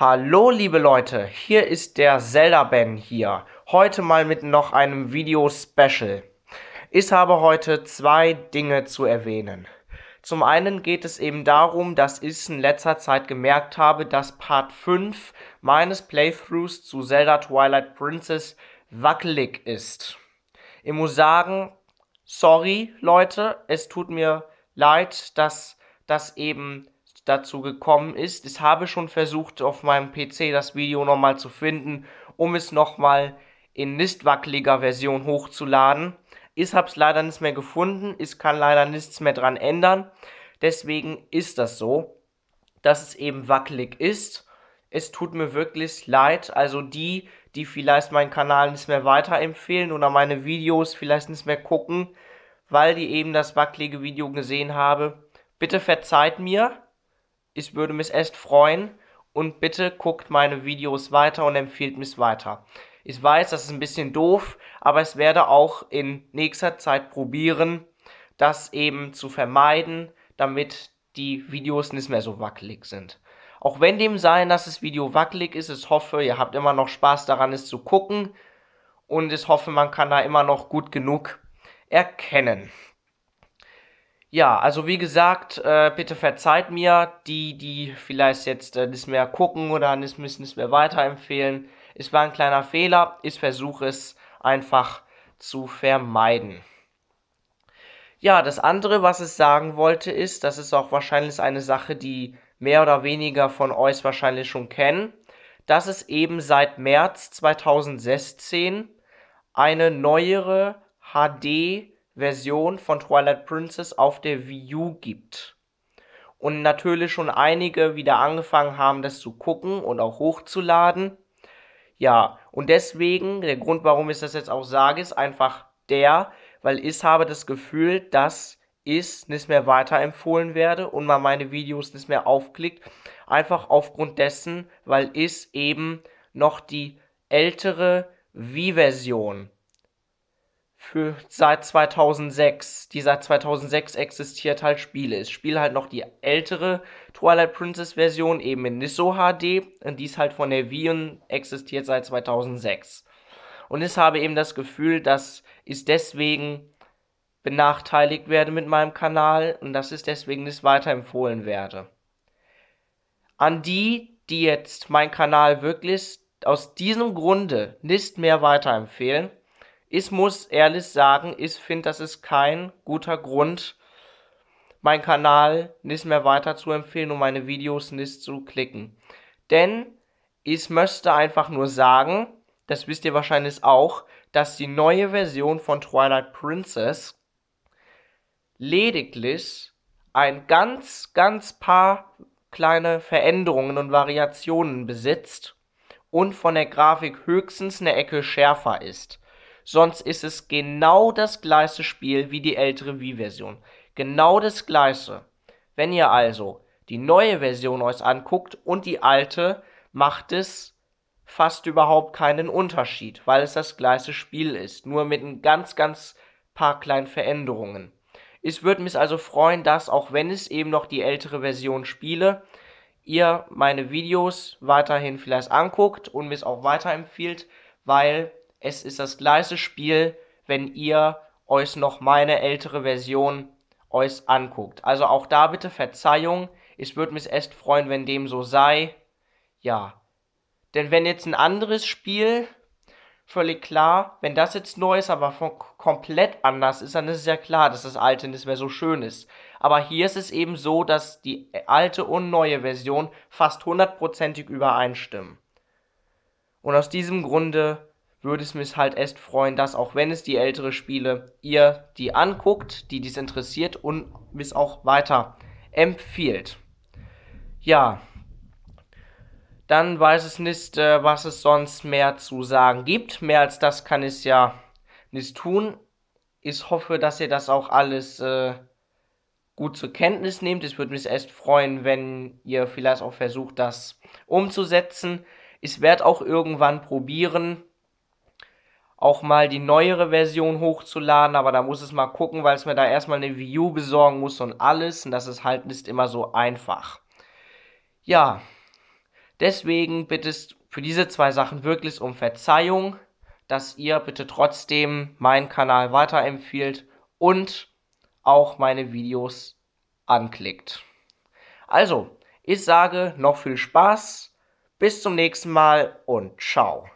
Hallo liebe Leute, hier ist der Zelda Ben hier. Heute mal mit noch einem Video Special. Ich habe heute zwei Dinge zu erwähnen. Zum einen geht es eben darum, dass ich in letzter Zeit gemerkt habe, dass Part 5 meines Playthroughs zu Zelda Twilight Princess wackelig ist. Ich muss sagen, sorry Leute, es tut mir leid, dass das eben dazu gekommen ist. Ich habe schon versucht, auf meinem PC das Video nochmal zu finden, um es nochmal in nicht wackeliger Version hochzuladen. Ich habe es leider nicht mehr gefunden. Ich kann leider nichts mehr dran ändern. Deswegen ist das so, dass es eben wackelig ist. Es tut mir wirklich leid. Also die, die vielleicht meinen Kanal nicht mehr weiterempfehlen oder meine Videos vielleicht nicht mehr gucken, weil die eben das wackelige Video gesehen habe. Bitte verzeiht mir. Ich würde mich echt freuen und bitte guckt meine Videos weiter und empfiehlt mich weiter. Ich weiß, das ist ein bisschen doof, aber ich werde auch in nächster Zeit probieren, das eben zu vermeiden, damit die Videos nicht mehr so wackelig sind. Auch wenn dem sein, dass das Video wackelig ist, ich hoffe, ihr habt immer noch Spaß daran, es zu gucken. Und ich hoffe, man kann da immer noch gut genug erkennen. Ja, also wie gesagt, äh, bitte verzeiht mir, die, die vielleicht jetzt äh, nicht mehr gucken oder nicht, nicht mehr weiterempfehlen. Es war ein kleiner Fehler. Ich versuche es einfach zu vermeiden. Ja, das andere, was ich sagen wollte, ist, das ist auch wahrscheinlich eine Sache, die mehr oder weniger von euch wahrscheinlich schon kennen, dass es eben seit März 2016 eine neuere HD Version von Twilight Princess auf der Wii U gibt. Und natürlich schon einige wieder angefangen haben, das zu gucken und auch hochzuladen. Ja, und deswegen, der Grund, warum ich das jetzt auch sage, ist einfach der, weil ich habe das Gefühl, dass ich nicht mehr weiterempfohlen werde und man meine Videos nicht mehr aufklickt. Einfach aufgrund dessen, weil ich eben noch die ältere Wii-Version für seit 2006, die seit 2006 existiert, halt spiele. Ich spiele halt noch die ältere Twilight Princess Version, eben in Nisso HD, und die ist halt von der Wii und existiert seit 2006. Und ich habe eben das Gefühl, dass ich deswegen benachteiligt werde mit meinem Kanal und dass ich deswegen nicht weiterempfohlen werde. An die, die jetzt meinen Kanal wirklich aus diesem Grunde nicht mehr weiterempfehlen, ich muss ehrlich sagen, ich finde, das ist kein guter Grund, meinen Kanal nicht mehr weiter zu empfehlen und meine Videos nicht zu klicken. Denn ich möchte einfach nur sagen, das wisst ihr wahrscheinlich auch, dass die neue Version von Twilight Princess lediglich ein ganz, ganz paar kleine Veränderungen und Variationen besitzt und von der Grafik höchstens eine Ecke schärfer ist. Sonst ist es genau das gleiche Spiel wie die ältere Wii-Version. Genau das gleiche. Wenn ihr also die neue Version euch anguckt und die alte, macht es fast überhaupt keinen Unterschied, weil es das gleiche Spiel ist, nur mit ein ganz, ganz paar kleinen Veränderungen. Ich würde mich also freuen, dass, auch wenn es eben noch die ältere Version spiele, ihr meine Videos weiterhin vielleicht anguckt und mich auch weiterempfiehlt, weil es ist das gleiche Spiel, wenn ihr euch noch meine ältere Version euch anguckt. Also auch da bitte Verzeihung. Ich würde mich echt freuen, wenn dem so sei. Ja. Denn wenn jetzt ein anderes Spiel, völlig klar, wenn das jetzt neu ist, aber komplett anders ist, dann ist es ja klar, dass das alte nicht mehr so schön ist. Aber hier ist es eben so, dass die alte und neue Version fast hundertprozentig übereinstimmen. Und aus diesem Grunde würde es mich halt erst freuen, dass auch wenn es die ältere Spiele, ihr die anguckt, die dies interessiert und bis auch weiter empfiehlt. Ja, dann weiß es nicht, äh, was es sonst mehr zu sagen gibt. Mehr als das kann es ja nicht tun. Ich hoffe, dass ihr das auch alles äh, gut zur Kenntnis nehmt. Es würde mich erst freuen, wenn ihr vielleicht auch versucht, das umzusetzen. Ich werde auch irgendwann probieren, auch mal die neuere Version hochzuladen, aber da muss es mal gucken, weil es mir da erstmal eine View besorgen muss und alles. Und das ist halt nicht immer so einfach. Ja, deswegen bittest für diese zwei Sachen wirklich um Verzeihung, dass ihr bitte trotzdem meinen Kanal weiterempfiehlt und auch meine Videos anklickt. Also, ich sage noch viel Spaß, bis zum nächsten Mal und ciao.